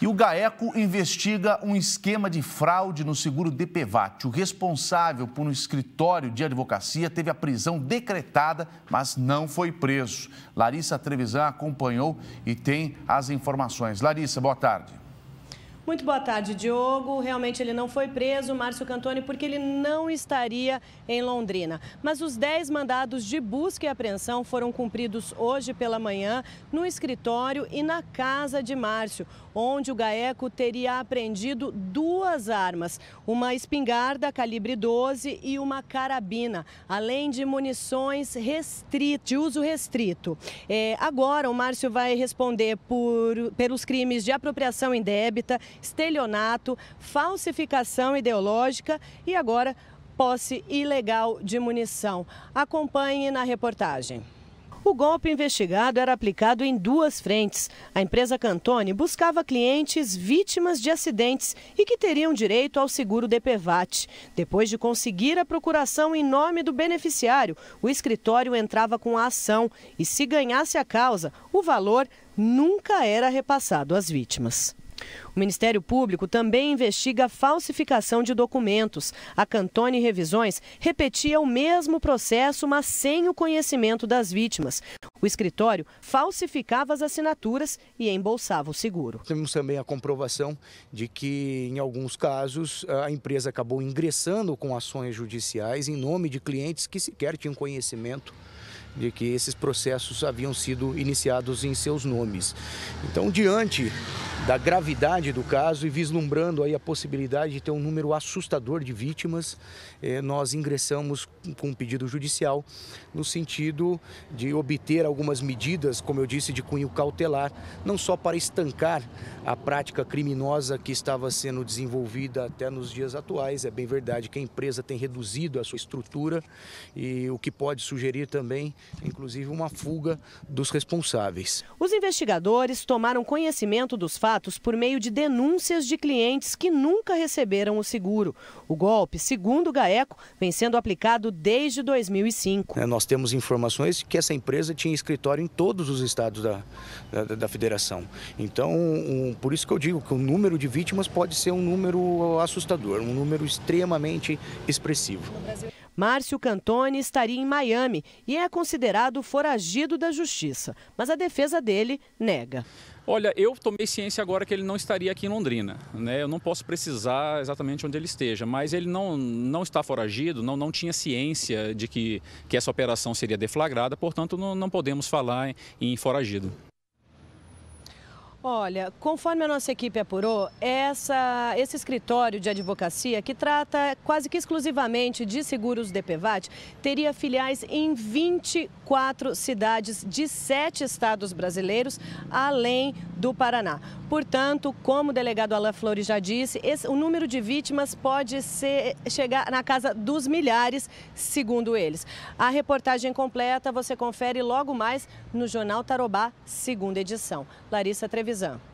E o GAECO investiga um esquema de fraude no seguro DPVAT. O responsável por um escritório de advocacia teve a prisão decretada, mas não foi preso. Larissa Trevisan acompanhou e tem as informações. Larissa, boa tarde. Muito boa tarde, Diogo. Realmente ele não foi preso, Márcio Cantoni, porque ele não estaria em Londrina. Mas os 10 mandados de busca e apreensão foram cumpridos hoje pela manhã no escritório e na casa de Márcio, onde o Gaeco teria apreendido duas armas, uma espingarda calibre 12 e uma carabina, além de munições restrito, de uso restrito. É, agora o Márcio vai responder por, pelos crimes de apropriação indébita estelionato, falsificação ideológica e agora posse ilegal de munição. Acompanhe na reportagem. O golpe investigado era aplicado em duas frentes. A empresa Cantone buscava clientes vítimas de acidentes e que teriam direito ao seguro DPVAT. Depois de conseguir a procuração em nome do beneficiário, o escritório entrava com a ação e, se ganhasse a causa, o valor nunca era repassado às vítimas. O Ministério Público também investiga falsificação de documentos. A Cantone Revisões repetia o mesmo processo, mas sem o conhecimento das vítimas. O escritório falsificava as assinaturas e embolsava o seguro. Temos também a comprovação de que, em alguns casos, a empresa acabou ingressando com ações judiciais em nome de clientes que sequer tinham conhecimento de que esses processos haviam sido iniciados em seus nomes. Então, diante da gravidade do caso e vislumbrando aí a possibilidade de ter um número assustador de vítimas, eh, nós ingressamos com um pedido judicial no sentido de obter algumas medidas, como eu disse, de cunho cautelar, não só para estancar a prática criminosa que estava sendo desenvolvida até nos dias atuais, é bem verdade que a empresa tem reduzido a sua estrutura e o que pode sugerir também, inclusive, uma fuga dos responsáveis. Os investigadores tomaram conhecimento dos fatos por meio de denúncias de clientes que nunca receberam o seguro. O golpe, segundo o GAECO, vem sendo aplicado desde 2005. É, nós temos informações que essa empresa tinha escritório em todos os estados da, da, da federação. Então, um, por isso que eu digo que o número de vítimas pode ser um número assustador, um número extremamente expressivo. Márcio Cantoni estaria em Miami e é considerado foragido da justiça, mas a defesa dele nega. Olha, eu tomei ciência agora que ele não estaria aqui em Londrina. Né? Eu não posso precisar exatamente onde ele esteja, mas ele não, não está foragido, não, não tinha ciência de que, que essa operação seria deflagrada, portanto, não, não podemos falar em, em foragido. Olha, conforme a nossa equipe apurou, essa, esse escritório de advocacia, que trata quase que exclusivamente de seguros DPVAT, teria filiais em 24 cidades de sete estados brasileiros, além do Paraná. Portanto, como o delegado Alain Flores já disse, esse, o número de vítimas pode ser, chegar na casa dos milhares, segundo eles. A reportagem completa você confere logo mais no Jornal Tarobá, segunda edição. Larissa Trevisan. Beleza?